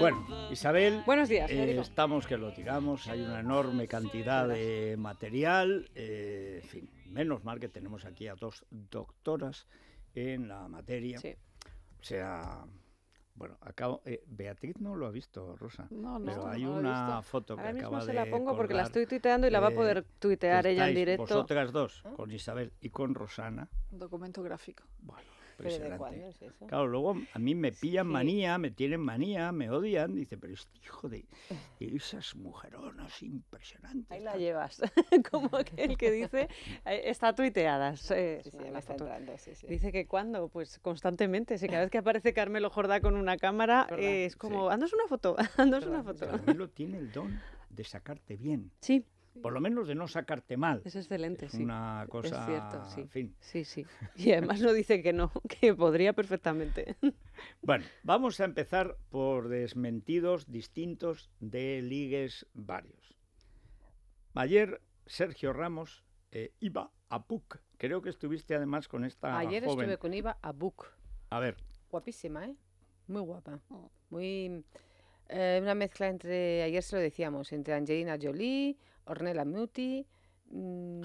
Bueno, Isabel, buenos días. Eh, estamos que lo tiramos, hay una enorme cantidad de material, eh, en fin, menos mal que tenemos aquí a dos doctoras en la materia. Sí. O sea, bueno, acabo, eh, Beatriz no lo ha visto, Rosa. No, no, pero hay una visto. foto que Ahora mismo se la pongo porque la estoy tuiteando y la va a poder tuitear ella en directo. Vosotras dos, con Isabel y con Rosana. Un documento gráfico. Bueno, ¿Pero de es eso? Claro, luego a mí me pillan manía, me tienen manía, me odian. Dice, pero este hijo de, esas mujeronas impresionantes. Ahí la llevas, como aquel que dice, está tuiteada. Sí, sí, está entrando, dice que cuando, pues constantemente. Si cada vez que aparece Carmelo Jordá con una cámara, es como, andos una foto, andos una foto. Carmelo tiene el don de sacarte bien. Sí. Por lo menos de no sacarte mal. Es excelente, es sí. Una cosa. Es cierto, sí. Sí, sí. Y además no dice que no, que podría perfectamente. Bueno, vamos a empezar por desmentidos distintos de ligues varios. Ayer Sergio Ramos eh, iba a Puc. Creo que estuviste además con esta. Ayer estuve con Iba a Puc. A ver. Guapísima, ¿eh? Muy guapa. Oh. Muy. Eh, una mezcla entre. Ayer se lo decíamos, entre Angelina Jolie Ornella Muti. Mm,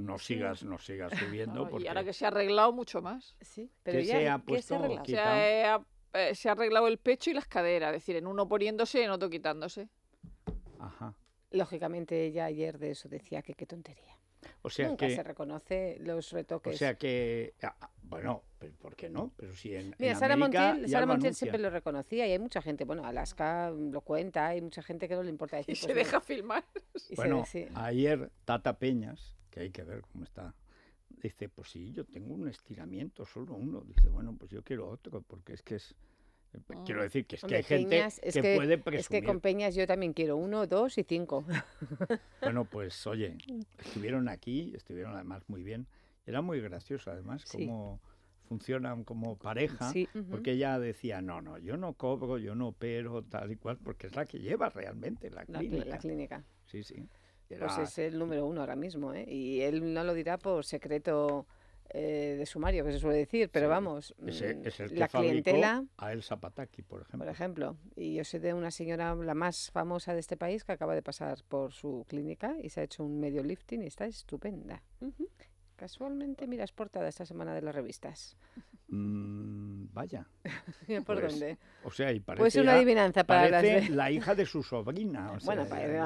no, Sigas, no sigas subiendo. porque... Y ahora que se ha arreglado mucho más. Sí, pero ya se ha puesto se, eh, arreglado el pecho y las caderas, es decir, en uno poniéndose y en otro quitándose. Ajá. Lógicamente ella ayer de eso decía que qué tontería. O sea Nunca que, se reconoce los retoques. O sea que bueno, ¿por qué no? Pero si en, Mira, Sara Montiel, siempre lo reconocía y hay mucha gente, bueno, Alaska lo cuenta, hay mucha gente que no le importa decir. Pues, y se deja filmar. ayer Tata Peñas, que hay que ver cómo está, dice, pues sí, yo tengo un estiramiento, solo uno. Dice, bueno, pues yo quiero otro, porque es que es... Eh, pues, quiero ah. decir que es que hay gente que, puede presumir. Es que con Peñas yo también quiero uno, dos y cinco. bueno, pues oye, estuvieron aquí, estuvieron además muy bien. Era muy gracioso, además, cómo funcionan como pareja, porque ella decía, no, no, yo no cobro, yo no opero, tal y cual, porque es la que lleva realmente la, clínica. La clínica. Sí, sí. Pues es el número uno ahora mismo, ¿eh? Y él no lo dirá por secreto eh, de sumario, que se suele decir, pero vamos, mm, la clientela... A El Zapataki, por ejemplo. Por ejemplo, y yo sé de una señora, la más famosa de este país, que acaba de pasar por su clínica y se ha hecho un medio lifting y está estupenda. Casualmente miras portada esta semana de las revistas. Mm, vaya. ¿Por pues, dónde? O sea, parece. Pues una adivinanza para la hija de su sobrina. bueno, parece,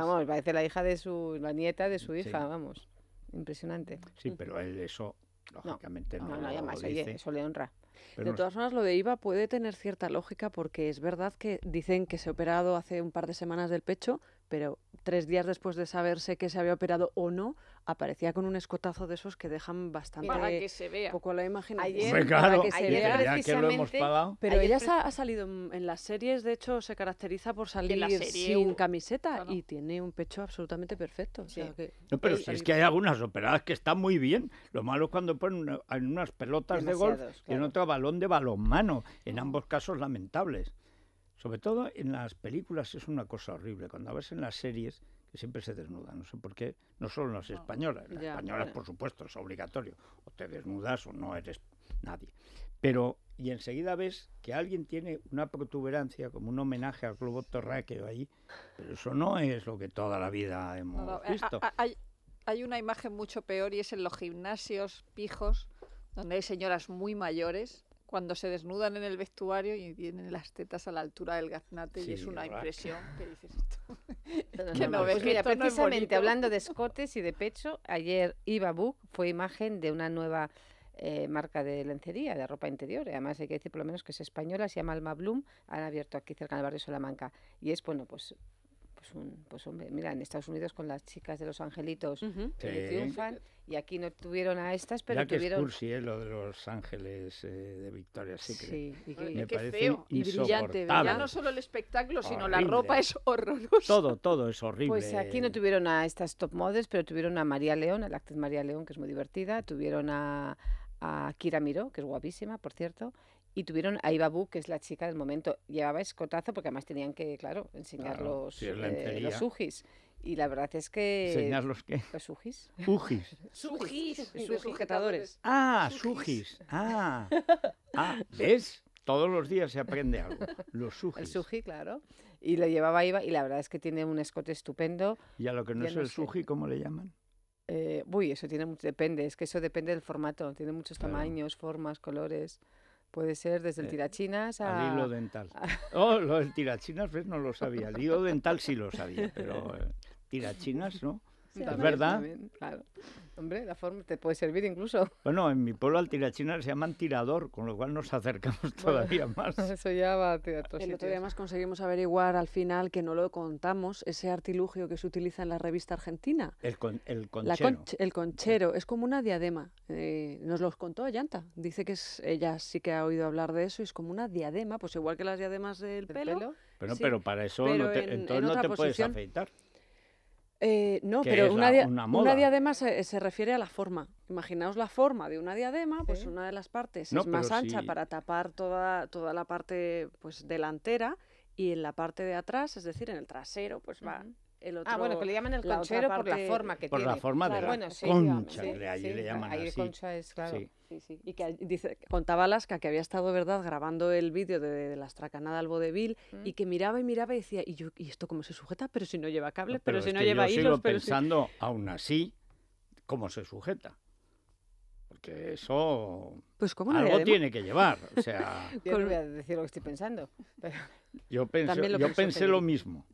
la hija de su. la nieta de su hija, vamos. Impresionante. Sí, pero él eso, lógicamente, no. No, no, no, eso le honra. de todas formas, lo de IVA puede tener cierta lógica porque es verdad que dicen que se ha operado hace un par de semanas del pecho, pero tres días después de saberse que se había operado o no, aparecía con un escotazo de esos que dejan bastante para que se poco la imaginación. Ayer, Pero ella ha salido en las series, de hecho, se caracteriza por salir sin camiseta y tiene un pecho absolutamente perfecto. no, pero es que hay algunas operadas que están muy bien. Lo malo es cuando ponen unas pelotas de golf y en otro balón de balonmano. En ambos casos lamentables. Sobre todo en las películas es una cosa horrible. Cuando ves en las series siempre se desnuda, no sé por qué, no solo las ah, españolas, las españolas por supuesto es obligatorio, o te desnudas o no eres nadie. Pero y enseguida ves que alguien tiene una protuberancia como un homenaje al club terráqueo ahí, pero eso no es lo que toda la vida hemos eh, visto. Hay, hay una imagen mucho peor y es en los gimnasios pijos, donde hay señoras muy mayores cuando se desnudan en el vestuario y tienen las tetas a la altura del gaznate y es una impresión que dices esto. que no, pues mira, precisamente hablando de escotes y de pecho, ayer iba Book fue imagen de una nueva eh, marca de lencería, de ropa interior. Además hay que decir por lo menos que es española, se llama Alma Bloom, han abierto aquí cerca del barrio Salamanca. Y es, bueno, pues pues un, pues hombre, mira, en Estados Unidos con las chicas de los angelitos que le triunfan y aquí no tuvieron a estas, pero tuvieron... Que es cursi, eh, lo de los ángeles eh, de Victoria Secret. Sí, y que, feo y brillante. Ya no solo el espectáculo, sino la ropa es horrorosa. Todo, todo es horrible. Pues aquí no tuvieron a estas top models, pero tuvieron a María León, a la actriz María León, que es muy divertida, tuvieron a a Kira Miró, que es guapísima, por cierto, y tuvieron a Ibabu, que es la chica del momento. Llevaba escotazo porque además tenían que, claro, enseñar los, eh, los ujis. Y la verdad es que... ¿Enseñar los qué? Los sujis Ujis. Sujis. Los sujetadores. Ah, sujis. Ah. ah, ¿ves? Todos los días se aprende algo. Los sujis. El suji, claro. Y lo llevaba Iba. y la verdad es que tiene un escote estupendo. Y a lo que no es el suji, ¿cómo le llaman? Eh, uy, eso tiene depende, es que eso depende del formato, tiene muchos tamaños, formas, colores. Puede ser desde el eh, tirachinas a... Al hilo dental. Oh, lo tirachinas, pues no lo sabía. El hilo dental sí lo sabía, pero eh, tirachinas, ¿no? ¿Es verdad? Hombre, la forma te puede servir incluso. Bueno, en mi pueblo al tirachinar se llaman tirador, con lo cual nos acercamos todavía más. Eso ya va a El otro día más conseguimos averiguar al final, que no lo contamos, ese artilugio que se utiliza en la revista argentina. El, con, el conchero. el conchero, es como una diadema. Eh, nos lo contó Ayanta. Dice que es, ella sí que ha oído hablar de eso y es como una diadema, pues igual que las diademas del pelo. Pero, pero para eso no te, puedes afeitar. Eh, no, pero una, diadema se, refiere a la forma. Imaginaos la forma de una diadema, pues una de las partes es más ancha para tapar toda, toda la parte pues, delantera y en la parte de atrás, es decir, en el trasero, pues va ah, bueno, que le llaman el conchero por la forma que tiene. Por la forma de la bueno, sí, concha, que allí le llaman ahí así. concha es, claro. Y que dice, contaba Alaska, que había estado, ¿verdad?, grabando el vídeo de, de, la estracanada al vodevil mm. y que miraba y miraba y decía, ¿y, yo, ¿y esto cómo se sujeta? Pero si no lleva cables, pero, si no lleva yo hilos. Sigo pero pensando, aún así, cómo se sujeta. Porque eso. Pues, ¿cómo no algo tiene que llevar. O sea. yo no voy a decir lo que estoy pensando. Yo, pensé, yo pensé lo mismo.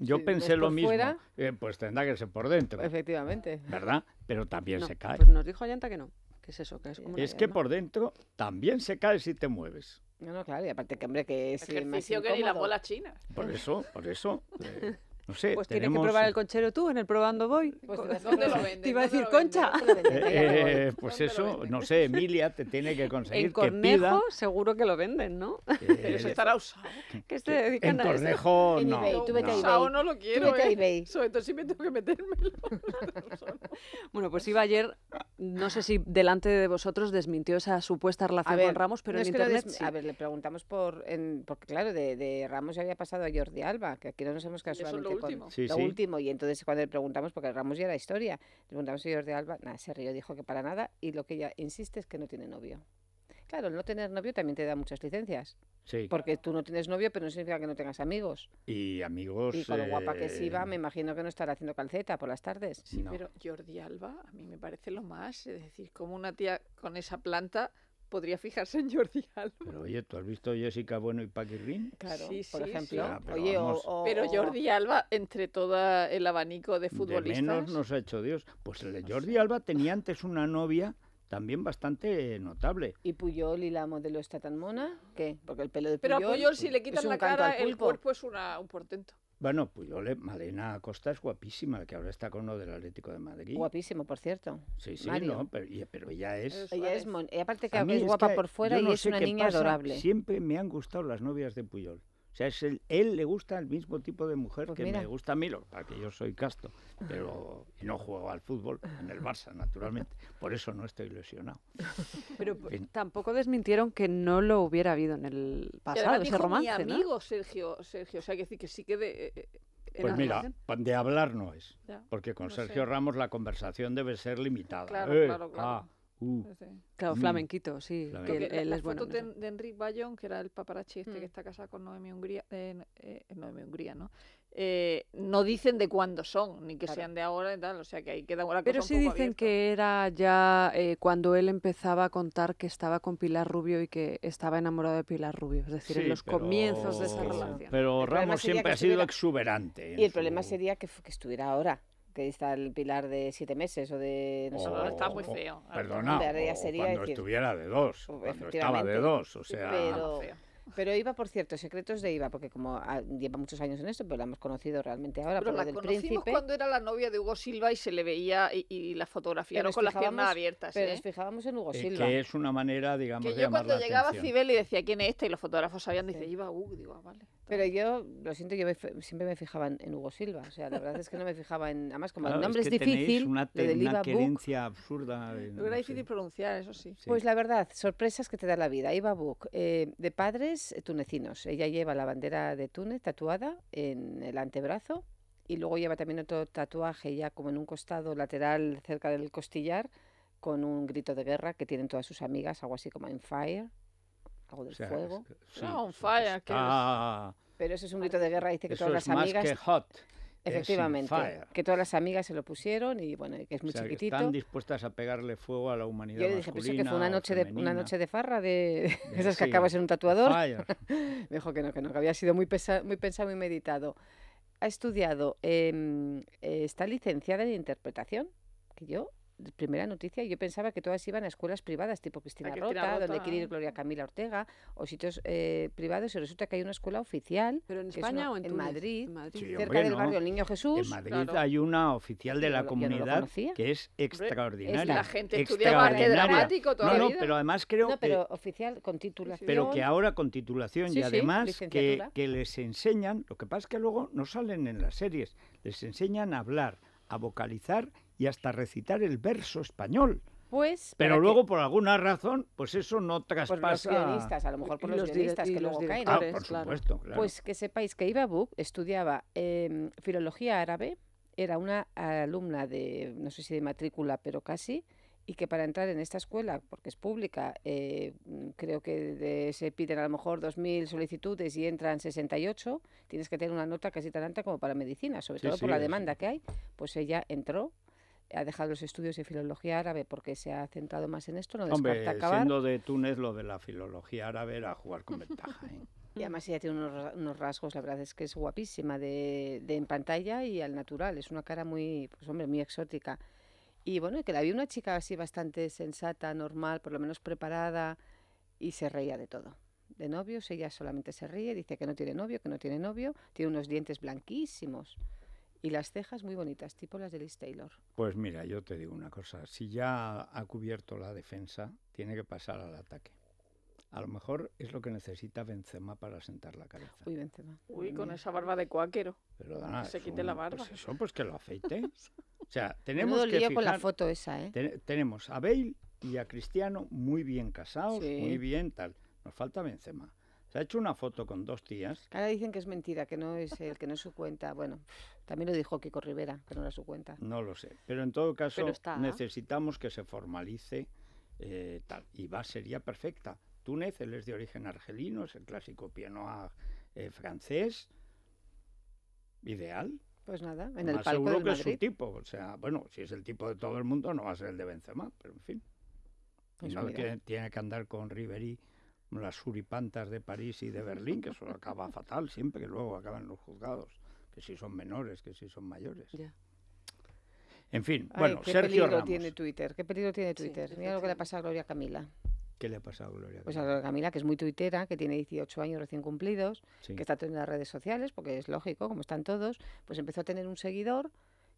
Yo pensé lo mismo. Fuera, eh, pues tendrá que ser por dentro. Efectivamente. ¿Verdad? Pero también se cae. Pues nos dijo Ayanta que no. ¿Qué es eso? Que es es que por dentro también se cae si te mueves. No, no, claro, y aparte que, hombre, que es... Ejercicio más que ni la bola china. Por eso, por eso. No sé, pues tiene tienes que probar el conchero tú, en el probando voy. Pues, ¿dónde lo venden? Te iba a decir, Concha. Eh, eh, pues eso, no sé, Emilia te tiene que conseguir en Cornejo, seguro que lo venden, ¿no? Eh, pero eso estará usado. Que se dedican en a Cornejo, no. eBay, tú vete no. a eBay. no lo quiero, tú vete me tengo que metérmelo. bueno, pues iba ayer, no sé si delante de vosotros desmintió esa supuesta relación con Ramos, pero en internet A ver, le preguntamos por... En, porque claro, de, de Ramos ya había pasado a Jordi Alba, que aquí no nos hemos casualmente lo último. Y entonces cuando le preguntamos, porque Ramos ya la historia, le preguntamos a Jordi Alba, nada, se rió, dijo que para nada, y lo que ella insiste es que no tiene novio. Claro, no tener novio también te da muchas licencias. Sí. Porque tú no tienes novio, pero no significa que no tengas amigos. Y amigos. Y con lo guapa que sí va, eh, me imagino que no estará haciendo calceta por las tardes. Sí, pero Jordi Alba, a mí me parece lo más. Es decir, como una tía con esa planta podría fijarse en Jordi Alba. Pero oye, ¿tú has visto Jessica Bueno y Rin? Claro, sí, por ejemplo. pero, Jordi Alba, entre todo el abanico de futbolistas... De menos nos ha hecho Dios. Pues el Jordi Alba tenía antes una novia también bastante notable. ¿Y Puyol y la modelo está tan mona? ¿Qué? Porque el pelo de Puyol... Pero Puyol si le quitan la cara, el cuerpo es una, un portento. Bueno, Puyol, pues Malena Acosta es guapísima, que ahora está con lo del Atlético de Madrid. Guapísimo, por cierto. Sí, sí, no, pero, ella es... Ella es y aparte que es, guapa por fuera y es una niña adorable. Siempre me han gustado las novias de Puyol. O sea, es él le gusta el mismo tipo de mujer pues que me gusta a mí, para que yo soy casto, pero no juego al fútbol en el Barça, naturalmente. Por eso no estoy lesionado. Pero tampoco desmintieron que no lo hubiera habido en el pasado, ese Mi amigo Sergio, Sergio, o sea, que decir que sí que de, eh, eh, pues mira, de hablar no es, porque con Sergio Ramos la conversación debe ser limitada. Claro, eh, claro, claro. Ah. Uh. claro, mm. flamenquito, sí. Que de, Enrique Bayón, que era el paparazzi este mm. que está casado con Noemi Hungría, eh, eh, Hungría, ¿no? Eh, no dicen de cuándo son, ni que sean de ahora o sea que ahí queda una cosa Pero sí dicen que era ya cuando él empezaba a contar que estaba con Pilar Rubio y que estaba enamorado de Pilar Rubio, es decir, en los comienzos de esa relación. Pero Ramos siempre ha sido exuberante. Y el problema sería que estuviera ahora que está el pilar de siete meses o de... No sé, está muy feo. perdona, o cuando estuviera de dos, cuando estaba de dos, o sea... Pero, Iba, por cierto, secretos de Iba, porque como ah, lleva muchos años en esto, pero la hemos conocido realmente ahora. Pero la conocimos cuando era la novia de Hugo Silva y se le veía y, las la fotografía, con las piernas abiertas. Pero nos ¿eh? fijábamos en Hugo Silva. que es una manera, digamos, que yo cuando llegaba Cibel y decía quién es este, y los fotógrafos sabían, dice, Iba, uh, digo, ah, vale. Pero yo, lo siento, yo siempre me fijaba en, Hugo Silva. O sea, la verdad es que no me fijaba en. Además, como el nombre es, difícil, es difícil. Una, una querencia absurda. era difícil pronunciar, eso sí. Pues la verdad, sorpresas que te da la vida. Iba Book, eh, de padres eh, tunecinos. Ella lleva la bandera de Túnez tatuada en el antebrazo y luego lleva también otro tatuaje ya como en un costado lateral cerca del costillar con un grito de guerra que tienen todas sus amigas, algo así como en fire del fuego. Pero eso es un grito de guerra, dice que todas las amigas. Más que hot. Efectivamente, que todas las amigas se lo pusieron y bueno, que es muy chiquitito. están dispuestas a pegarle fuego a la humanidad. Yo dije, pues que fue una noche, de, una noche de farra, de, esas que acabas en un tatuador. Me dijo que no, que no, que había sido muy, muy pensado, muy meditado. Ha estudiado, em, eh, está licenciada en interpretación, que yo primera noticia, yo pensaba que todas iban a escuelas privadas, tipo Cristina, Rota, donde quiere ir ¿eh? Gloria Camila Ortega, o sitios eh, privados, y resulta que hay una escuela oficial. ¿Pero en en, Madrid? cerca del barrio El Niño Jesús. En Madrid hay una oficial de la comunidad que es extraordinaria. Es la gente estudia dramático toda No, no, pero además creo no, pero oficial con titulación. Pero que ahora con titulación y además que, que les enseñan, lo que pasa es que luego no salen en las series, les enseñan a hablar, a vocalizar y hasta recitar el verso español. Pues, pero luego por alguna razón pues eso no traspasa los a lo mejor por los, periodistas que luego caen ah, claro. pues que sepáis que Iba Buk estudiaba em, filología árabe era una alumna de no sé si de matrícula pero casi y que para entrar en esta escuela, porque es pública, eh, creo que se piden a lo mejor 2.000 solicitudes y entran 68, tienes que tener una nota casi tan alta como para medicina, sobre todo por la demanda que hay, pues ella entró ha dejado los estudios de filología árabe porque se ha centrado más en esto, no descarta Hombre, siendo de Túnez, lo de la filología árabe era jugar con ventaja. ¿eh? Y además ella tiene unos, rasgos, la verdad es que es guapísima de, en pantalla y al natural. Es una cara muy, pues hombre, muy exótica. Y bueno, que la vi una chica así bastante sensata, normal, por lo menos preparada, y se reía de todo. De novios, ella solamente se ríe, dice que no tiene novio, que no tiene novio, tiene unos dientes blanquísimos y las cejas muy bonitas, tipo las de Liz Taylor. Pues mira, yo te digo una cosa, si ya ha cubierto la defensa, tiene que pasar al ataque. A lo mejor es lo que necesita Benzema para sentar la cabeza. Uy, Benzema. Uy, con mm. esa barba de cuáquero. Pero nada. que se quite la barba. Pues eso, pues que lo afeite. O sea, tenemos que fijar, con la foto esa, ¿eh? tenemos a Bale y a Cristiano muy bien casados, muy bien tal. Nos falta Benzema. Le ha hecho una foto con dos tías. Ahora dicen que es mentira, que no es el que no es su cuenta. Bueno, también lo dijo Kiko Rivera, que no era su cuenta. No lo sé. Pero en todo caso, necesitamos que se formalice eh, tal. Y va sería perfecta. Túnez, él es de origen argelino, es el clásico piano eh, francés. Ideal. Pues nada, en el Más palco seguro que es su tipo. O sea, bueno, si es el tipo de todo el mundo, no va a ser el de Benzema, pero en fin. no que tiene que andar con y las suripantas de París y de Berlín, que eso acaba fatal siempre, que luego acaban los juzgados, que si son menores, que si son mayores. En fin, bueno, qué Sergio peligro tiene Twitter, qué peligro tiene Twitter. Mira lo que le ha pasado a Gloria Camila. ¿Qué le ha pasado a Gloria Camila? Pues a Gloria Camila, que es muy tuitera, que tiene 18 años recién cumplidos, que está en las redes sociales, porque es lógico, como están todos, pues empezó a tener un seguidor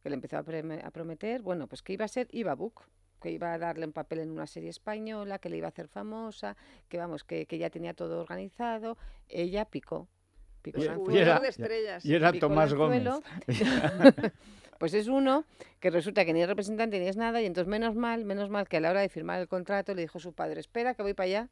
que le empezó a, prometer, bueno, pues que iba a ser Ibabuc que iba a darle un papel en una serie española, que le iba a hacer famosa, que vamos, que, que ya tenía todo organizado, ella picó. picó y, era, estrellas. Y era Tomás Gómez. pues es uno que resulta que ni es representante ni es nada, y entonces menos mal, menos mal que a la hora de firmar el contrato le dijo su padre, espera que voy para allá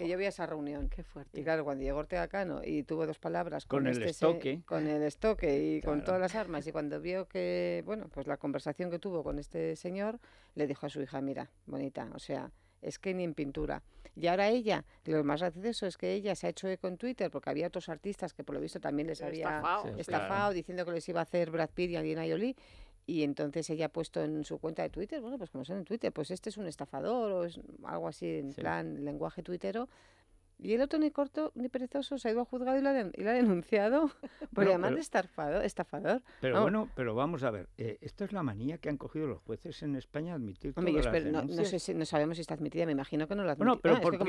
que yo vi esa reunión. Qué fuerte. Y claro, cuando llegó Ortega Cano y tuvo dos palabras con, el este estoque. con el estoque y con todas las armas. Y cuando vio que, bueno, pues la conversación que tuvo con este señor, le dijo a su hija, mira, bonita, o sea, es que ni en pintura. Y ahora ella, lo más gracioso es que ella se ha hecho eco en Twitter porque había otros artistas que por lo visto también les había estafado, diciendo que les iba a hacer Brad Pitt y Angelina Jolie. Y entonces ella ha puesto en su cuenta de Twitter, bueno, pues como son en Twitter, pues este es un estafador o algo así en plan lenguaje tuitero, y el otro ni corto ni perezoso se ha ido a juzgado y lo ha, denunciado por llamar de estafado, estafador. Pero bueno, pero vamos a ver, eh, esto esta es la manía que han cogido los jueces en España admitir todas las no, no, sé si, sabemos si está admitida, me imagino que no la admiten. Bueno, pero porque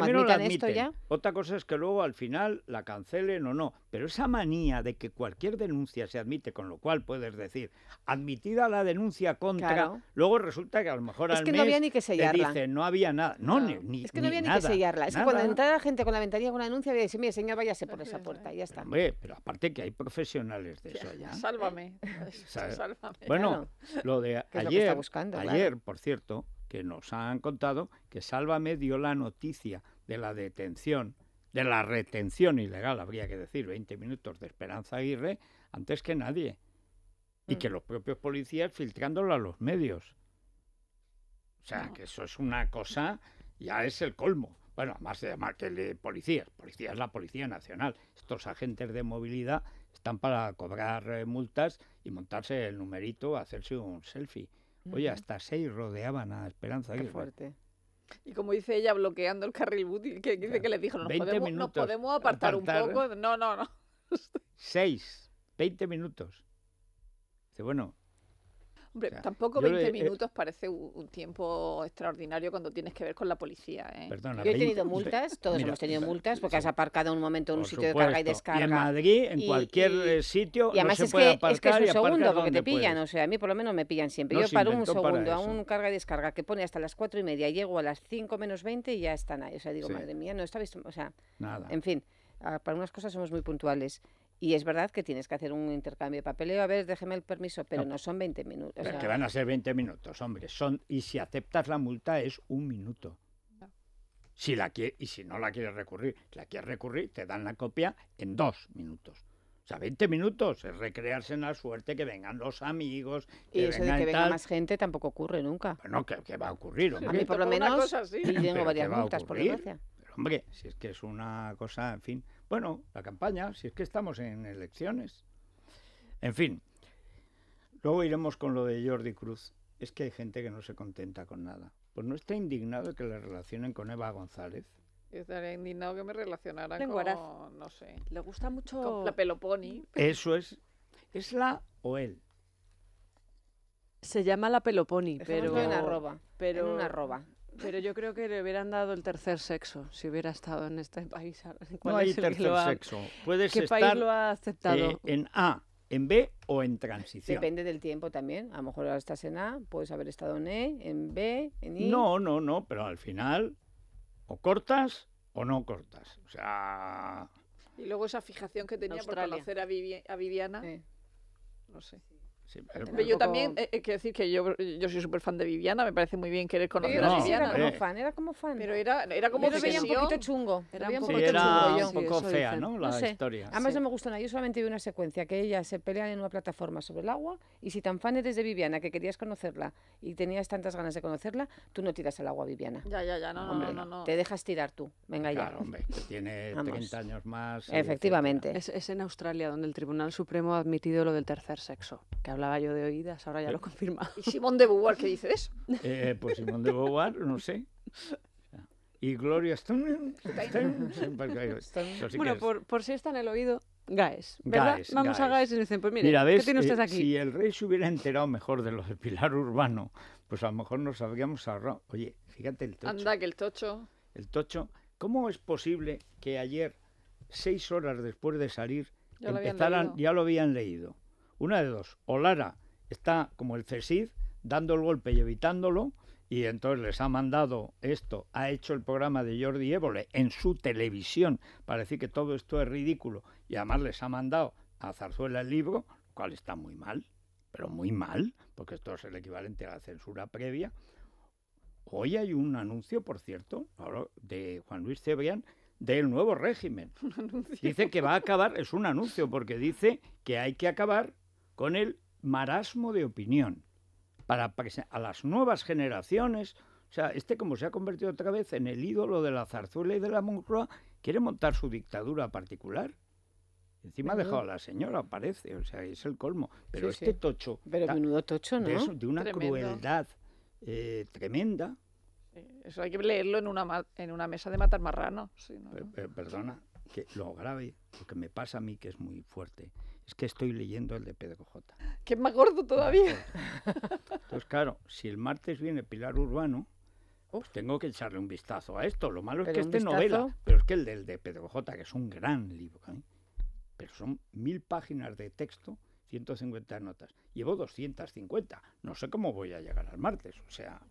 esto ya... Otra cosa es que luego al final la cancelen o no. Pero esa manía de que cualquier denuncia se admite, con lo cual puedes decir, admitida la denuncia contra, luego resulta que a lo mejor es al que no había ni que sellarla. Te dicen, no había nada. No, Ni, es que no había ni, que sellarla. Es que cuando entra la gente con la con una denuncia y decir, mire, señor, váyase por esa puerta, Y ya está. Pero, hombre, pero aparte que hay profesionales de eso ya. Sálvame. Sálvame. Bueno, lo de ayer, ayer por cierto, que nos han contado que Sálvame dio la noticia de la detención, de la retención ilegal, habría que decir, 20 minutos de Esperanza Aguirre, antes que nadie. Y que mm. los propios policías filtrándolo a los medios. O sea, que eso es una cosa, ya es el colmo. Bueno, más de llamarle policías, policías la Policía Nacional. Estos agentes de movilidad están para cobrar eh, multas y montarse el numerito, hacerse un selfie. Oye, hasta seis rodeaban a Esperanza Qué fuerte. Y como dice ella, bloqueando el carril útil, que dice que le dijo, nos podemos, podemos apartar, un poco. No, no, no. seis, veinte minutos. Dice, bueno, Hombre, tampoco 20 eh, minutos parece un tiempo extraordinario cuando tienes que ver con la policía. ¿eh? yo he tenido multas, todos hemos tenido eh, multas, porque has aparcado un momento en un sitio de carga y descarga. en Madrid, en cualquier sitio, y además no se es, puede que, es que es un segundo, porque te pillan, o sea, a mí por lo menos me pillan siempre. yo paro un segundo a un carga y descarga que pone hasta las 4 y media, llego a las 5 menos 20 y ya están ahí. O sea, digo, madre mía, no está visto, o sea, en fin ah, para unas cosas somos muy puntuales. Y es verdad que tienes que hacer un intercambio de papeleo, a ver, déjeme el permiso, pero no, son 20 minutos. O que van a ser 20 minutos, hombre. Son, y si aceptas la multa es un minuto. Si la quiere, y si no la quieres recurrir, la quieres recurrir, te dan la copia en dos minutos. O sea, 20 minutos es recrearse en la suerte, que vengan los amigos. y eso de que venga más gente tampoco ocurre nunca. Bueno, que, va a ocurrir. A mí por lo menos, y tengo varias multas, por desgracia. hombre, si es que es una cosa, en fin. Bueno, la campaña, si es que estamos en elecciones. En fin, luego iremos con lo de Jordi Cruz. Es que hay gente que no se contenta con nada. Pues no está indignado que le relacionen con Eva González. estaría indignado que me relacionaran con, no sé. Le gusta mucho... la Peloponi. Eso es. ¿Es la o él? Se llama la Peloponi, pero... en arroba. Pero... una arroba. Pero yo creo que le hubieran dado el tercer sexo si hubiera estado en este país. ¿Cuál no hay tercer sexo. ¿Qué país lo ha aceptado? Eh, en A, en B o en transición. Depende del tiempo también. A lo mejor ahora estás en A, puedes haber estado en E, en B, en I. No, no, no, pero al final o cortas o no cortas. O sea. Y luego esa fijación que tenía por conocer a, Viviana. No sé yo también, eh, eh decir que yo, yo soy súper fan de Viviana, me parece muy bien querer conocer no, a Viviana. Era como eh. fan, era como fan. Pero era, era como Pero veía un poquito chungo. Era un poco, sí, era un poco fea, ¿no? La historia. Además no me gusta nada, yo solamente vi una secuencia que ella se pelea en una plataforma sobre el agua y si tan fan eres de Viviana que querías conocerla y tenías tantas ganas de conocerla, tú no tiras al agua Viviana. Ya, ya, ya, no, no, no, no, Te dejas tirar tú, venga claro, hombre, que tiene 30 años más. Efectivamente. Es, en Australia donde el Tribunal Supremo ha admitido lo del tercer sexo, que la gallo de oídas, ahora ya eh, lo confirma. ¿Y Simón de Beauvoir qué dice eso? Eh, eh pues Simón de Beauvoir, no sé. Y Gloria Stone. bueno, por, si está en el oído, Gaes, ¿verdad? Vamos a Gaes y dicen, pues Mira, ¿ves? ¿qué tiene usted eh, aquí? si el rey se hubiera enterado mejor de lo del pilar urbano, pues a lo mejor nos habríamos ahorrado. Oye, fíjate el tocho. Anda, que el tocho. El tocho. ¿Cómo es posible que ayer, seis horas después de salir, empezaran, ya lo habían leído? Una de dos. O Lara está como el CESID, dando el golpe y evitándolo, y entonces les ha mandado esto, ha hecho el programa de Jordi Evole en su televisión para decir que todo esto es ridículo, y además les ha mandado a Zarzuela el libro, lo cual está muy mal, pero muy mal, porque esto es el equivalente a la censura previa. Hoy hay un anuncio, por cierto, de Juan Luis Cebrián, del nuevo régimen. Dice que va a acabar, es un anuncio, porque dice que hay que acabar con el marasmo de opinión, para, que a las nuevas generaciones, o sea, este como se ha convertido otra vez en el ídolo de la zarzuela y de la Moncloa, quiere montar su dictadura particular. Encima ha dejado a la señora, parece, o sea, es el colmo. Pero este tocho. Pero menudo tocho, ¿no? De, una crueldad eh, tremenda. Eso hay que leerlo en una, en una mesa de matar marrano. Perdona, que lo grave, porque me pasa a mí, que es muy fuerte, que estoy leyendo el de Pedro J. Que es más gordo todavía. Entonces, claro, si el martes viene Pilar Urbano, pues tengo que echarle un vistazo a esto. Lo malo es que este novela, pero es que el del de Pedro J, que es un gran libro, ¿eh? pero son mil páginas de texto, 150 notas. Llevo 250. No sé cómo voy a llegar al martes, o sea.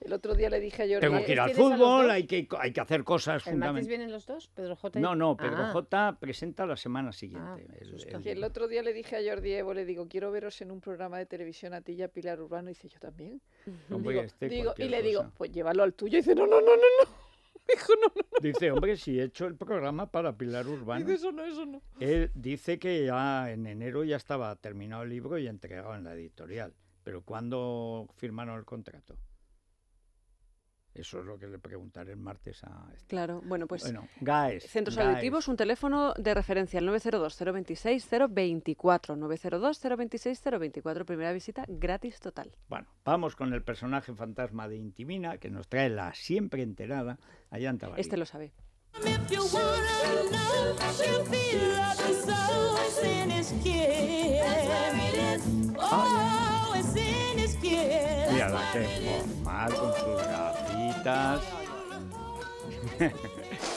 El otro día le dije a Jordi... Tengo que ir al fútbol, hay que, hacer cosas ¿El martes vienen los dos, Pedro J? No, no, Pedro ah. J presenta la semana siguiente. Ah. el, otro día le dije a Jordi Evo, le digo, quiero veros en un programa de televisión a ti y a Pilar Urbano. dice, yo también. Este y le digo, pues llévalo al tuyo. Y dice, no, no, no, no, no. Dice, hombre, si he hecho el programa para Pilar Urbano. Dice, eso no, eso no. Él dice que ya en enero ya estaba terminado el libro y entregado en la editorial. Pero ¿cuándo firmaron el contrato? Eso es lo que le preguntaré el martes a... Este. Claro, bueno, pues... Bueno, GAES. Centros Auditivos, un teléfono de referencia, al 902-026-024. 902-026-024, primera visita gratis total. Bueno, vamos con el personaje fantasma de Intimina, que nos trae la siempre enterada Ayanta Valida. Este lo sabe que es formal con sus gafitas.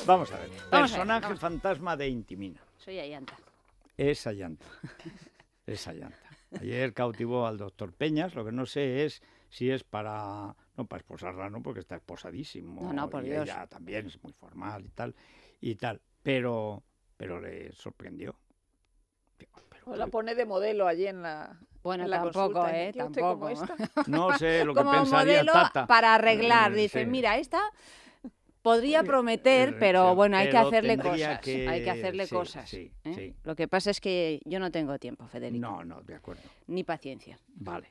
Vamos a ver. Personaje fantasma de Intimina. Soy Ayanta. Es Ayanta. Es Ayanta. Ayer cautivó al doctor Peñas. Lo que no sé es si es para. No, para esposarla, no, porque está esposadísimo. No, no, por y Ella también es muy formal y tal. Y tal. Pero, pero le sorprendió. la pone de modelo allí en la, bueno, tampoco, ¿eh? Tampoco. No sé lo que como pensaría modelo para arreglar. Mm, dice mira, esta podría eh, prometer, eh, pero bueno, hay que hacerle cosas. Hay que hacerle cosas. ¿eh? Lo que pasa es que yo no tengo tiempo, Federico. No, no, de acuerdo. Ni paciencia. Vale.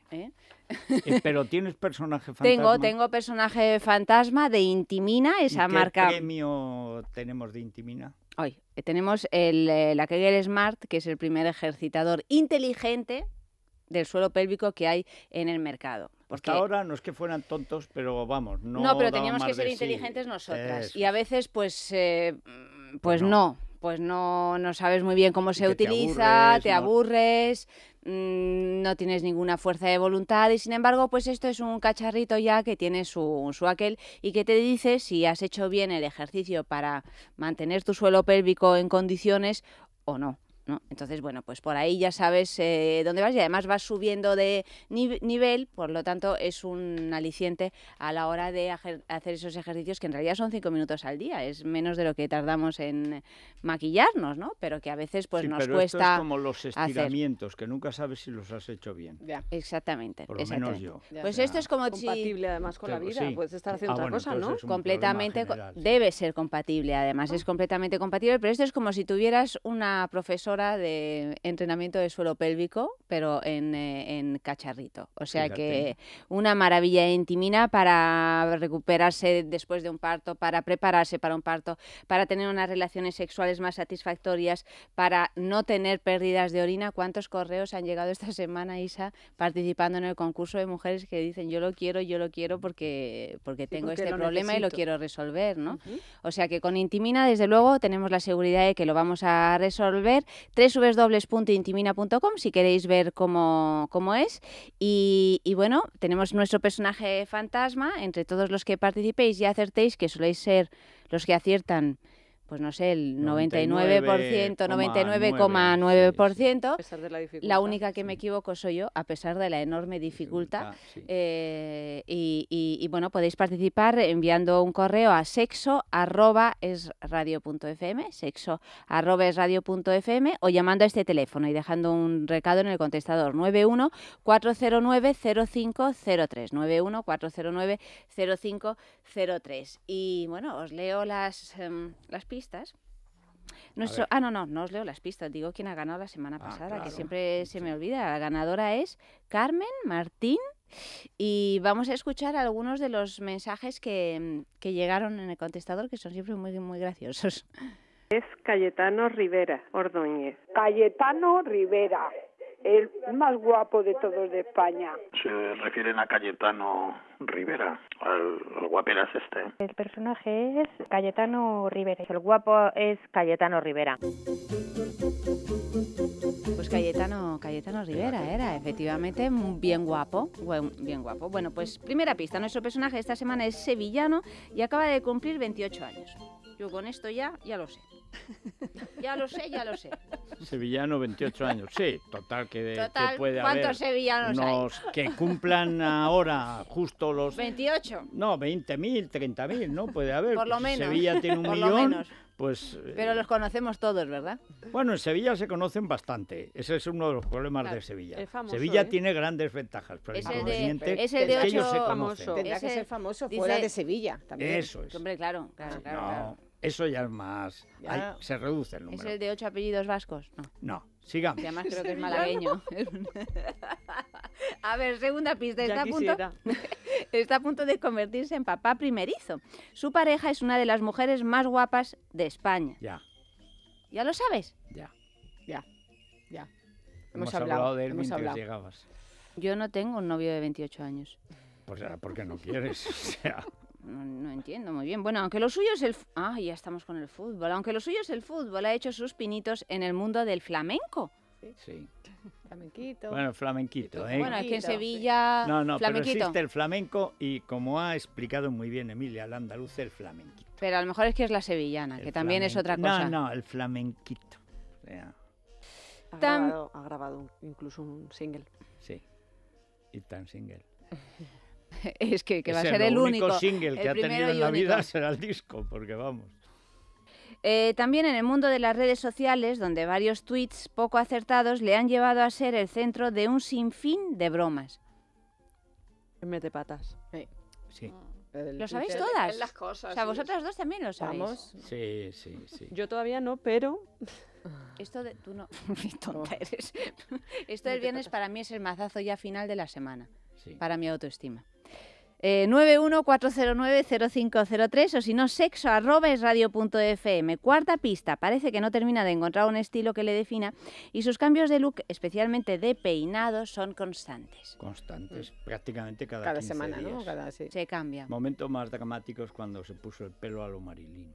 pero tienes personaje fantasma. Tengo, tengo personaje fantasma de Intimina, esa marca. ¿Qué premio tenemos de Intimina? Hoy tenemos el, la Kegel Smart, que es el primer ejercitador inteligente del suelo pélvico que hay en el mercado. Hasta pues ahora no es que fueran tontos, pero vamos, no. No, pero teníamos que ser inteligentes nosotras. Y a veces, pues, eh, mm, pues, pues no. pues no, no sabes muy bien cómo se utiliza, te aburres, ¿no? Mm, no tienes ninguna fuerza de voluntad y sin embargo, pues esto es un cacharrito ya que tiene su, su aquel y que te dice si has hecho bien el ejercicio para mantener tu suelo pélvico en condiciones o no. Entonces, bueno, pues por ahí ya sabes eh, dónde vas y además vas subiendo de nivel, por lo tanto es un aliciente a la hora de hacer esos ejercicios que en realidad son cinco minutos al día, es menos de lo que tardamos en maquillarnos, ¿no? Pero que a veces pues nos pero cuesta esto es como los estiramientos, que nunca sabes si los has hecho bien. Exactamente. Por lo menos yo. Pues esto es como compatible además con la vida, puedes estar ah, haciendo otra cosa, ¿no? Completamente debe ser compatible, además es ah. completamente compatible, pero esto es como si tuvieras una profesora de entrenamiento de suelo pélvico, pero en, eh, cacharrito. O sea que una maravilla de intimina para recuperarse después de un parto, para prepararse para un parto, para tener unas relaciones sexuales más satisfactorias, para no tener pérdidas de orina. ¿Cuántos correos han llegado esta semana, Isa, participando en el concurso de mujeres que dicen yo lo quiero, yo lo quiero porque, porque tengo este problema y lo quiero resolver, ¿no? O sea que con Intimina, desde luego, tenemos la seguridad de que lo vamos a resolver, www.intimina.com si queréis ver cómo, es. Y, y, bueno, tenemos nuestro personaje fantasma. Entre todos los que participéis y acertéis, que soléis ser los que aciertan pues no sé, el 99%, 99,9%. la, la, única que me equivoco soy yo, a pesar de la enorme dificultad. Eh, y, bueno, podéis participar enviando un correo a sexo arroba es radio .fm, sexo arroba es radio .fm, o llamando a este teléfono y dejando un recado en el contestador 91 409 0503 91 409 0503 y bueno os leo las, em, las pistas pistas. Nuestro, ah, no, no, no os leo las pistas, digo quién ha ganado la semana ah, pasada, que siempre se me olvida. La ganadora es Carmen Martín y vamos a escuchar algunos de los mensajes que, que llegaron en el contestador, que son siempre muy, muy graciosos. Es Cayetano Rivera Ordóñez. Cayetano Rivera el más guapo de todos de España. Se refieren a Cayetano Rivera, al, guaperas este. ¿eh? El personaje es Cayetano Rivera. El guapo es Cayetano Rivera. Pues Cayetano, Cayetano Rivera era, efectivamente, bien guapo, bien guapo. Bueno, pues primera pista, nuestro personaje esta semana es sevillano y acaba de cumplir 28 años. Yo con esto ya, ya lo sé. Ya lo sé, ya lo sé. Sevillano, 28 años. Sí, total, que, que puede ¿cuántos sevillanos hay? que cumplan ahora justo los... 28. No, 20.000, 30.000, ¿no? Puede haber. Por lo pues menos. Sevilla tiene un Pues, Pero los eh, conocemos todos, ¿verdad? Bueno, en Sevilla se conocen bastante. Ese es uno de los problemas de Sevilla. Sevilla ¿eh? tiene grandes ventajas, pero es el de, es el de ocho... que ellos que ser famoso fuera de Sevilla también. Eso es. Hombre, claro, claro, claro. Eso ya es más. se reduce el número. ¿Es el de ocho apellidos vascos? No. No, sigamos. Y además creo que es malagueño. a ver, segunda pista. Está a, punto, está a punto de convertirse en papá primerizo. Su pareja es una de las mujeres más guapas de España. Ya. ¿Ya lo sabes? Ya. Ya. Ya. Hemos, hablado, de él mientras llegabas. Yo no tengo un novio de 28 años. Pues ah, porque no quieres. o sea. No, entiendo muy bien. Bueno, aunque lo suyo es el... Ah, ya estamos con el fútbol. Aunque lo suyo es el fútbol, ha hecho sus pinitos en el mundo del flamenco. Sí. Flamenquito. Bueno, flamenquito, ¿eh? Bueno, aquí en Sevilla... No, no, existe el flamenco y como ha explicado muy bien Emilia, la andaluz, el flamenquito. Pero a lo mejor es que es la sevillana, que también es otra cosa. No, no, el flamenquito. ha, grabado, ha grabado incluso un single. Sí, y tan single. es que, va a ser el único, single que ha tenido en la vida será el disco, porque vamos. Eh, también en el mundo de las redes sociales, donde varios tweets poco acertados le han llevado a ser el centro de un sinfín de bromas. Mete patas. Sí. Ah. ¿Lo sabéis todas? las cosas. O sea, vosotras dos también lo sabéis. ¿Vamos? Sí, sí, sí. Yo todavía no, pero... Esto de... Tú no... tonta Esto del viernes para mí es el mazazo ya final de la semana. Para mi autoestima eh, 914090503 o si no, sexo arroba .fm. Cuarta pista, parece que no termina de encontrar un estilo que le defina y sus cambios de look, especialmente de peinado, son constantes. Constantes, mm. prácticamente cada, cada semana, ¿no? Se cambia. Momento más dramáticos cuando se puso el pelo a lo marilín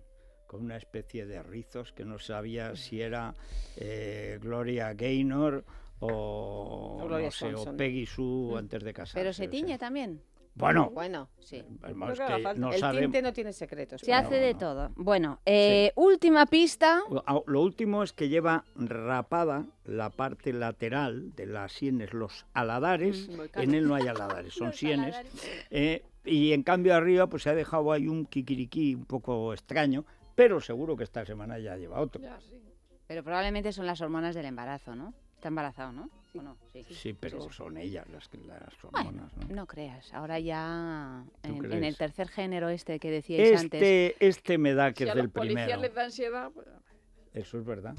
con una especie de rizos que no sabía mm. si era eh, Gloria Gaynor o, Peggy Sue mm. antes de casarse. Pero se tiñe también. Bueno, bueno, sí. Eh, no el tinte no tiene secretos. Se hace de todo. Bueno, eh, última pista. Ah, lo último es que lleva rapada la parte lateral de las sienes, los aladares. Mm, en él no hay aladares, son sienes. Eh, y en cambio arriba pues se ha dejado ahí un kikiriki un poco extraño, pero seguro que esta semana ya lleva otro. Pero probablemente son las hormonas del embarazo, ¿no? Está embarazado, ¿no? Sí. pero son ellas las, las hormonas, ¿no? No creas, ahora ya en, el tercer género este que decíais este, antes... Este me da que es del primero. les da ansiedad... Pues, Eso es verdad.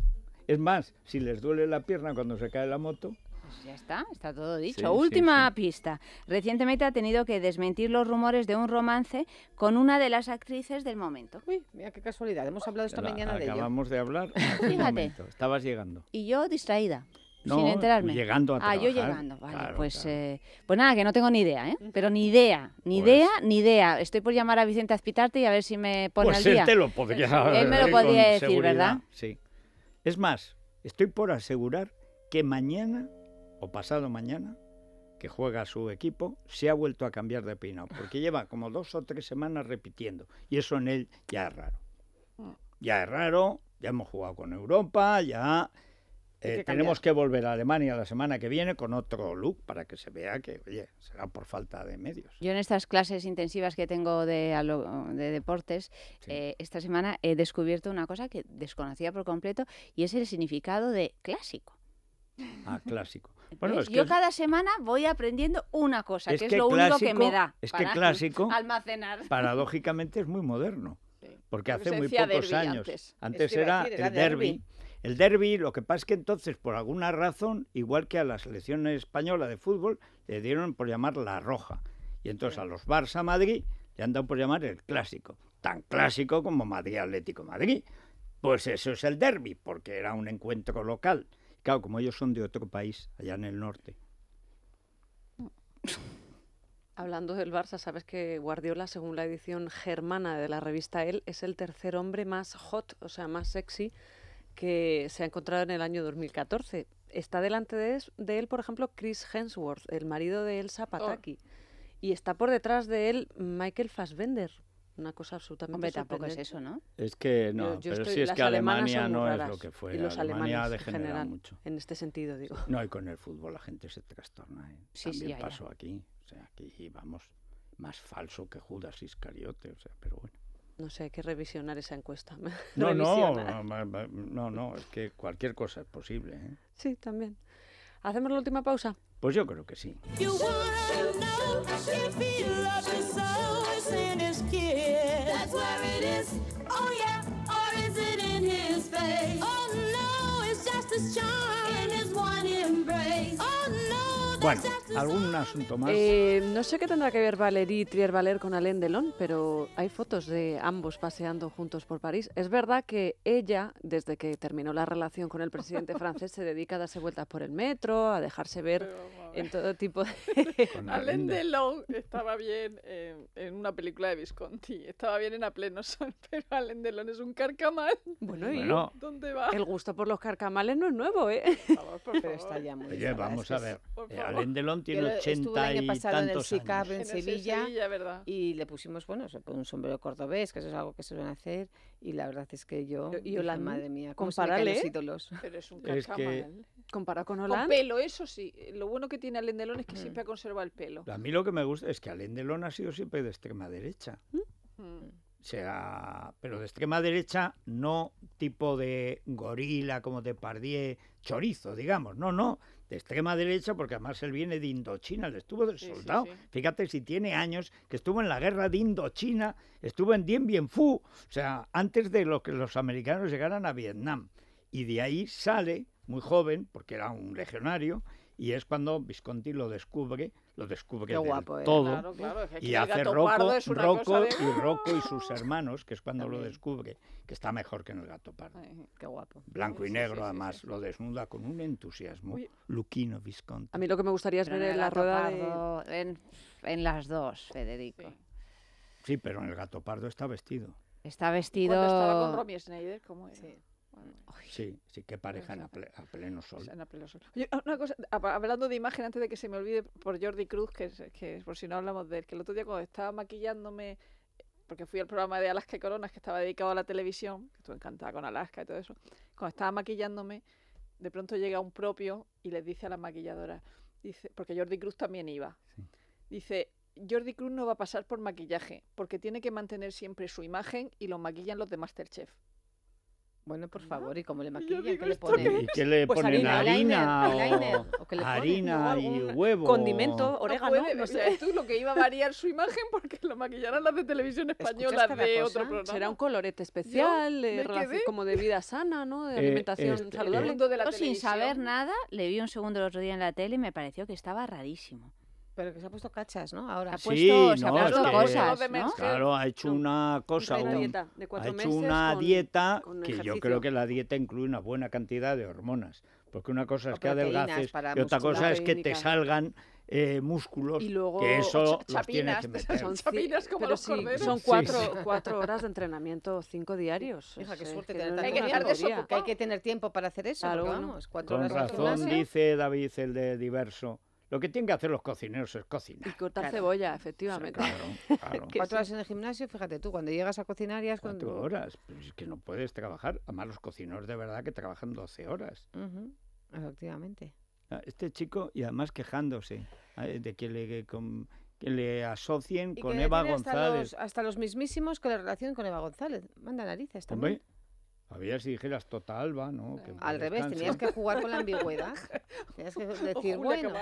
Es más, si les duele la pierna cuando se cae la moto, pues ya está, está todo dicho. Última pista. Recientemente ha tenido que desmentir los rumores de un romance con una de las actrices del momento. Uy, mira qué casualidad. Hemos hablado esta mañana de ello. Acabamos de hablar. Fíjate. Estabas llegando. Y yo distraída. No, sin enterarme. Llegando a trabajar. Ah, yo llegando. Vale, pues, eh, pues nada, que no tengo ni idea, ¿eh? Pero ni idea, ni pues idea, ni idea. Estoy por llamar a Vicente Azpitarte y a ver si me pone pues al día. Él este lo podría Él me lo podría decir, ¿verdad? Sí. Es más, estoy por asegurar que mañana o pasado mañana que juega su equipo, se ha vuelto a cambiar de opinión, porque lleva como dos o tres semanas repitiendo, y eso en él ya es raro. Mm. Ya es raro, ya hemos jugado con Europa, ya eh, tenemos que volver a Alemania la semana que viene con otro look para que se vea que, oye, será por falta de medios. Yo en estas clases intensivas que tengo de, deportes, eh, esta semana he descubierto una cosa que desconocía por completo y es el significado de clásico. Ah, clásico. Yo cada semana voy aprendiendo una cosa, que, es lo único que me da. Es que clásico, almacenar. Paradójicamente es muy moderno. Porque hace muy pocos años. Antes, era, el derby. derby el derby, lo que pasa es que entonces, por alguna razón, igual que a la selección española de fútbol, le dieron por llamar la roja. Y entonces a los Barça Madrid le han dado por llamar el clásico, tan clásico como Madrid Atlético Madrid. Pues eso es el derby, porque era un encuentro local. Claro, como ellos son de otro país, allá en el norte. Hablando del Barça, sabes que Guardiola, según la edición germana de la revista él es el tercer hombre más hot, o sea, más sexy que se ha encontrado en el año 2014. Está delante de, él, por ejemplo, Chris Hemsworth, el marido de Elsa oh. Pataki. Y está por detrás de él Michael Fassbender. Una cosa absolutamente Hombre, tampoco es eso, ¿no? Es que no, pero sí es que Alemania no es lo que fue. los Alemania mucho. En este sentido, digo. No, y con el fútbol la gente se trastorna. ¿eh? Sí, También pasó aquí. O sea, aquí vamos más falso que Judas Iscariote. O sea, pero bueno. No sé, hay que revisionar esa encuesta. no, no, no, no, es que cualquier cosa es posible. ¿eh? Sí, también. ¿Hacemos la última pausa? Pues yo creo que sí. Bueno, ¿algún asunto más? Eh, no sé qué tendrá que ver Valérie Trier-Valer con Alain Delon, pero hay fotos de ambos paseando juntos por París. Es verdad que ella, desde que terminó la relación con el presidente francés, se dedica a darse vueltas por el metro, a dejarse ver en todo tipo de... Alain Delon estaba bien en, una película de Visconti, estaba bien en A pleno sol, pero Alain Delon es un carcamal. Bueno, ¿y dónde va? El gusto por los carcamales no es nuevo, ¿eh? Pero está ya muy Oye, vamos a ver. Eh, Alain tiene 80 el año pasado en el En, Sevilla, y le pusimos, bueno, un sombrero cordobés, que eso es algo que se van a hacer y la verdad es que yo, yo la madre mía, compararle los ¿eh? ídolos. Pero es un es que... Compara con Holanda. Con pelo, eso sí. Lo bueno que tiene Alain Delon es que mm. siempre ha conservado el pelo. A mí lo que me gusta es que Alain Delon ha sido siempre de extrema derecha. Mm sea, pero de extrema derecha, no tipo de gorila como de Pardier, chorizo, digamos, no, no, de extrema derecha, porque además él viene de Indochina, le estuvo de soldado, fíjate si tiene años, que estuvo en la guerra de Indochina, estuvo en Dien Bien Phu, o sea, antes de lo que los americanos llegaran a Vietnam, y de ahí sale, muy joven, porque era un legionario, y es cuando Visconti lo descubre lo descubre ¿eh? todo. y hace Rocco, y roco y sus hermanos, que es cuando lo descubre, que está mejor que en el gato pardo. qué guapo. Blanco y negro, además, lo desnuda con un entusiasmo. Luquino Visconti. A mí lo que me gustaría es ver el la pardo, en, las dos, Federico. Sí. pero en el gato pardo está vestido. Está vestido. estaba con Romy Schneider, ¿cómo sí, sí, qué pareja en a, pleno sol. una cosa, hablando de imagen, antes de que se me olvide, por Jordi Cruz, que, que por si no hablamos de él, que el otro día cuando estaba maquillándome, porque fui al programa de Alaska y Coronas, que estaba dedicado a la televisión, que estuve encantada con Alaska y todo eso, cuando estaba maquillándome, de pronto llega un propio y les dice a la maquilladora, dice, porque Jordi Cruz también iba, dice, Jordi Cruz no va a pasar por maquillaje, porque tiene que mantener siempre su imagen y lo maquillan los de Masterchef. Bueno, por favor, ¿y cómo le maquillan? ¿Qué le ponen? qué le ponen? ¿Harina? harina o, y huevo. Condimento, orégano, no, puede, sé. Tú lo que iba a variar su imagen porque lo maquillaron las de televisión española de otro programa. Será un colorete especial, como de vida sana, ¿no? De eh, alimentación este, eh, saludable. de la sin saber nada, le vi un segundo el otro día en la tele y me pareció que estaba rarísimo. Pero que se ha puesto cachas, ¿no? Ahora. ha puesto, sí, ha puesto cosas, Claro, ha hecho una cosa, dieta de ha hecho una dieta que yo creo que la dieta incluye una buena cantidad de hormonas. Porque una cosa es que adelgaces y otra cosa es que te salgan eh, músculos que eso chapinas, tienes que meter. Son chapinas como los Son cuatro, horas de entrenamiento, cinco diarios. Hija, qué suerte tener hay, que hay que tener tiempo para hacer eso. Claro, vamos, cuatro Con razón dice David, el de Diverso, lo que tienen que hacer los cocineros es cocinar. Y cortar cebolla, efectivamente. Cuatro horas en el gimnasio, fíjate tú, cuando llegas a cocinar ya es horas, es que no puedes trabajar. Además, los cocineros de verdad que trabajan 12 horas. Efectivamente. Ah, este chico, y además quejándose ah, de que le... que le asocien con Eva González. hasta los mismísimos que la relación con Eva González. Manda narices también. Había si dijeras alba ¿no? Al revés, tenías que jugar con la ambigüedad. tenías que decir, eh, bueno.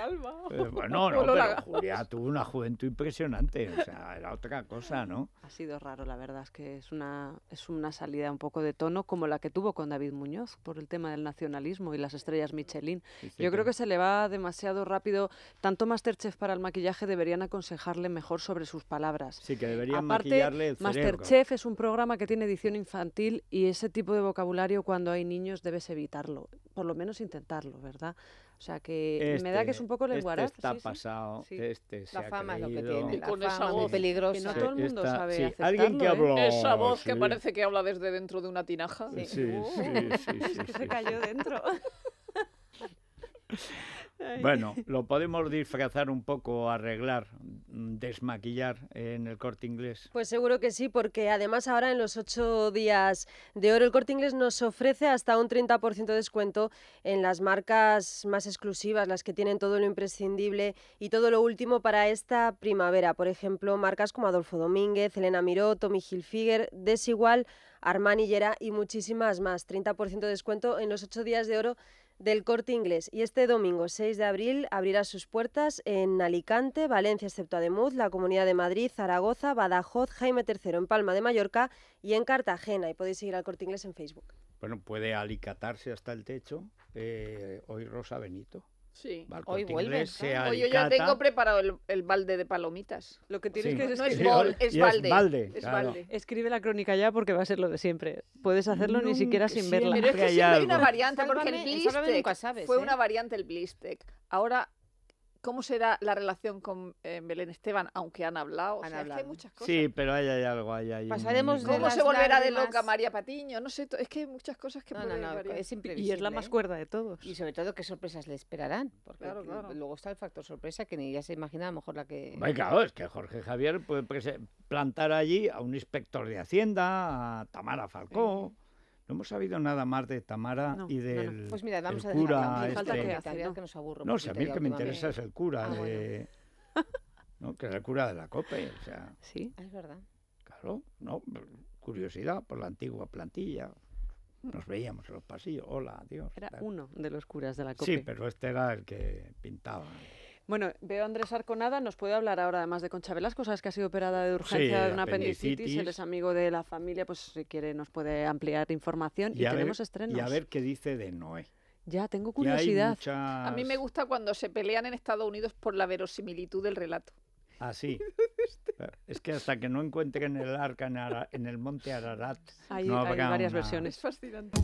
no, no, pero Julia tuvo una juventud impresionante, o sea, era otra cosa, ¿no? Ha sido raro, la verdad, es que es una, es una salida un poco de tono como la que tuvo con David Muñoz por el tema del nacionalismo y las estrellas Michelin. Yo creo que se le va demasiado rápido. Tanto Masterchef para el maquillaje deberían aconsejarle mejor sobre sus palabras. Sí, que deberían Aparte, maquillarle Masterchef es un programa que tiene edición infantil y ese tipo de vocabulario cuando hay niños debes evitarlo, por lo menos intentarlo, ¿verdad? O sea que me da que es este, un poco lenguaraz. Este está pasado, este La fama es lo que tiene, con esa voz peligrosa. Que no todo el mundo sabe sí. Alguien que ¿eh? habló. Esa voz que parece que habla desde dentro de una tinaja. Sí, sí, sí, es que se cayó dentro. Bueno, lo podemos disfrazar un poco, arreglar Mm, desmaquillar eh, en el corte inglés? Pues seguro que sí, porque además ahora en los ocho días de oro el corte inglés nos ofrece hasta un 30% de descuento en las marcas más exclusivas, las que tienen todo lo imprescindible y todo lo último para esta primavera. Por ejemplo, marcas como Adolfo Domínguez, Elena Miró, Tommy Hilfiger, Desigual, Armani Yera y muchísimas más. 30% de descuento en los ocho días de oro del Corte Inglés y este domingo 6 de abril abrirá sus puertas en Alicante, Valencia, excepto Ademuz, la Comunidad de Madrid, Zaragoza, Badajoz, Jaime III en Palma de Mallorca y en Cartagena. Y podéis seguir al Corte Inglés en Facebook. Bueno, puede alicatarse hasta el techo eh, hoy Rosa Benito. Sí, hoy vuelves. hoy yo ya tengo preparado el, balde de palomitas. Lo que tienes que decir es, es, balde. es, balde. Escribe la crónica ya porque va a ser lo de siempre. Puedes hacerlo ni siquiera sin verla. Pero es que siempre hay, una variante, porque el Blistec fue ¿eh? una variante el Blistec. Ahora ¿Cómo será la relación con eh, Belén Esteban? Aunque han hablado, hay muchas cosas. Sí, pero hay algo, Pasaremos ¿Cómo se volverá de loca María Patiño? No sé, es que hay muchas cosas que no, pueden no, no, es imprevisible. Y es la más ¿eh? cuerda de todos. Y sobre todo, ¿qué sorpresas le esperarán? Porque luego está el factor sorpresa que ni ya se imagina a lo mejor la que... claro, es que Jorge Javier puede plantar allí a un inspector de Hacienda, a Tamara Falcó... No hemos sabido nada más de Tamara y del no, Pues mira, vamos a cura. Falta este. que, no, si a mí el que me interesa es el cura ah, de... que es el cura de la COPE. sí, es verdad. Claro, no, curiosidad por la antigua plantilla. Nos veíamos en los pasillos, hola, adiós. Era uno de los curas de la COPE. Sí, pero este era el que pintaba. Bueno, veo a Andrés Arconada, nos puede hablar ahora además de Concha Velasco, sabes que ha sido operada de urgencia de una apendicitis. él es amigo de la familia, pues si quiere nos puede ampliar información y, tenemos estrenos. Y a ver qué dice de Noé. Ya, tengo curiosidad. A mí me gusta cuando se pelean en Estados Unidos por la verosimilitud del relato. Así. Ah, eh, es que hasta que no encuentren el arca en, el monte Ararat, hay, hay varias versiones. fascinante.